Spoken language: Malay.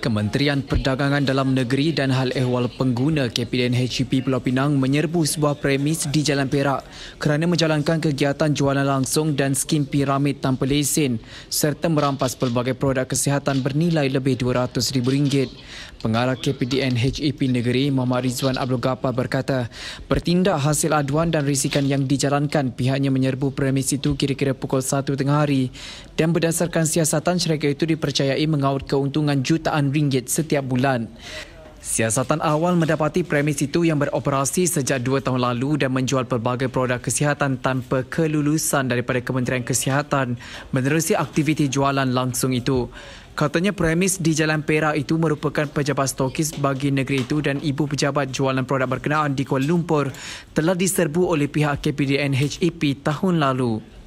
Kementerian Perdagangan Dalam Negeri dan Hal Ehwal Pengguna KPDN HGP e Pulau Pinang menyerbu sebuah premis di Jalan Perak kerana menjalankan kegiatan jualan langsung dan skim piramid tanpa lesen serta merampas pelbagai produk kesihatan bernilai lebih RM200,000. Pengarah KPDN HEP Negeri Muhammad Rizwan Abdul Gapa berkata, bertindak hasil aduan dan risikan yang dijalankan pihaknya menyerbu premis itu kira-kira pukul 1 tengah hari dan berdasarkan siasatan syarikat itu dipercayai mengaut keuntungan jutaan Ringgit setiap bulan. Siasatan awal mendapati premis itu yang beroperasi sejak dua tahun lalu dan menjual pelbagai produk kesihatan tanpa kelulusan daripada Kementerian Kesihatan menerusi aktiviti jualan langsung itu. Katanya premis di Jalan Perak itu merupakan pejabat stokis bagi negeri itu dan ibu pejabat jualan produk berkenaan di Kuala Lumpur telah diserbu oleh pihak KPDN HEP tahun lalu.